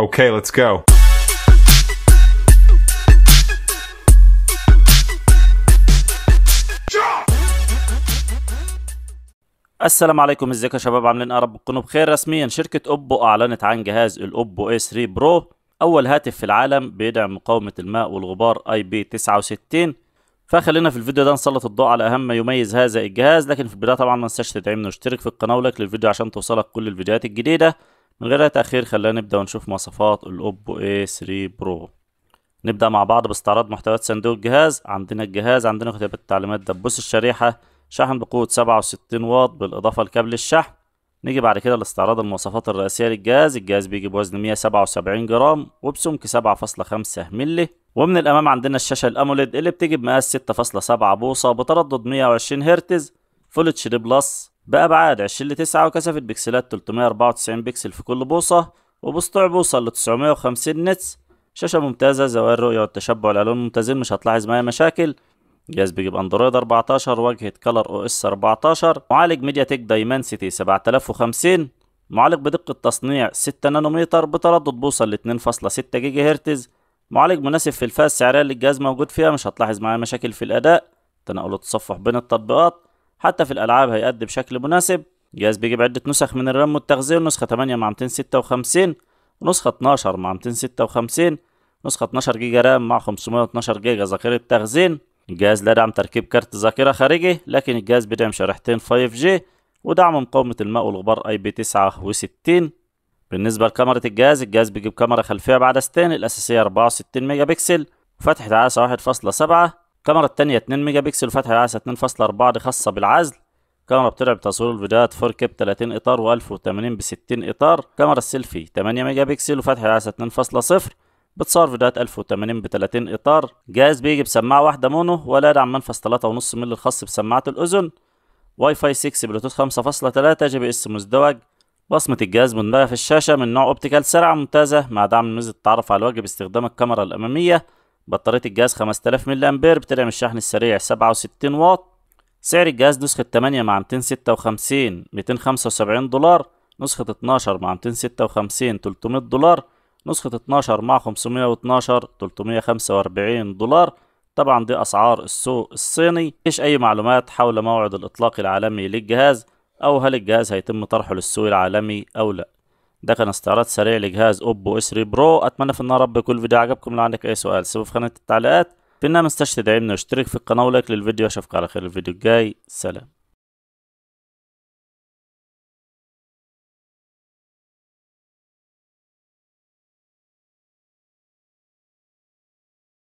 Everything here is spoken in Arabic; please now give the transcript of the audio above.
Okay, let's go. السلام عليكم ازيكم يا شباب عاملين قرب إيه تكونوا بخير رسميا شركة اوبو اعلنت عن جهاز الاوبو اي 3 برو اول هاتف في العالم بيدعم مقاومة الماء والغبار اي بي 69 فخلينا في الفيديو ده نسلط الضوء على اهم ما يميز هذا الجهاز لكن في البداية طبعا ما تنساش تدعمنا واشترك في القناة ولك للفيديو عشان توصلك كل الفيديوهات الجديدة من غير أي تأخير خلينا نبدأ ونشوف مواصفات الأوبو A3 برو نبدأ مع بعض باستعراض محتويات صندوق الجهاز عندنا الجهاز عندنا كتابة التعليمات دبوس الشريحة شحن بقوة 67 واط بالإضافة لكابل الشحن نيجي بعد كده لاستعراض المواصفات الرئيسية للجهاز الجهاز بيجي بوزن 177 جرام وبسمك 7.5 مللي ومن الأمام عندنا الشاشة الأموليد اللي بتيجي بمقاس 6.7 بوصة بتردد 120 هرتز فول اتش دي بلس بأبعاد 20 ل 9 وكثافة بكسلات 394 بكسل في كل بوصة وبسطوع بوصل ل 950 نتس شاشة ممتازة زوايا الرؤية والتشبع الألوان ممتازين مش هتلاحظ معايا مشاكل جهاز بيجيب اندرويد 14 واجهة كلر او اس 14 معالج ميديا تك دايمنسيتي 7050 معالج بدقة تصنيع 6 نانومتر بتردد بوصل ل 2.6 جيجا هرتز معالج مناسب في الفئة السعرية اللي الجهاز موجود فيها مش هتلاحظ معايا مشاكل في الأداء تنقل التصفح بين التطبيقات حتى في الألعاب هيأدي بشكل مناسب الجهاز بيجيب عدة نسخ من الرام والتخزين نسخة 8 مع 256 ونسخة 12 مع 256 نسخة 12 جيجا رام مع 512 جيجا ذاكرة تخزين الجهاز لا دعم تركيب كارت ذاكرة خارجي لكن الجهاز بيدعم شريحتين 5G ودعم مقاومة الماء والغبار اي بي 69 بالنسبة لكاميرا الجهاز الجهاز بيجيب كاميرا خلفية بعدستين الأساسية 64 ميجا بكسل وفتحة عدسة 1.7 الكاميرا التانية 2 ميجا بكسل فتحة العدسة 2.4 دي خاصة بالعزل كاميرا بتلعب تصوير الفيديوهات 4K ب 30 اطار و 1080 ب 60 اطار كاميرا السيلفي 8 ميجا بكسل وفتحة العدسة 2.0 بتصور فيديوهات 1080 ب 30 اطار جهاز بيجي بسماعة واحدة مونو ولا يدعم منفذ 3.5 مللي الخاص بسماعة الاذن واي فاي 6 بلوتوث 5.3 جي بي اس مزدوج بصمة الجهاز مدمجة في الشاشة من نوع اوبتيكال سرعة ممتازة مع دعم ميزة التعرف على الوجه باستخدام الكاميرا الأمامية بطارية الجهاز 5000 ملي أمبير بتدعم الشحن السريع 67 واط سعر الجهاز نسخة 8 مع 256 275 دولار نسخة 12 مع 256 300 دولار نسخة 12 مع 512 345 دولار طبعا دي أسعار السوق الصيني مفيش أي معلومات حول موعد الإطلاق العالمي للجهاز أو هل الجهاز هيتم طرحه للسوق العالمي أو لأ ده كان استعراض سريع لجهاز اوبو اس 3 برو اتمنى في النهار رب يكون الفيديو عجبكم لو عندك اي سؤال سيبه في خانه التعليقات في النهايه ما تنساش تدعمنا واشترك في القناه ولايك للفيديو اشوفك على خير الفيديو الجاي سلام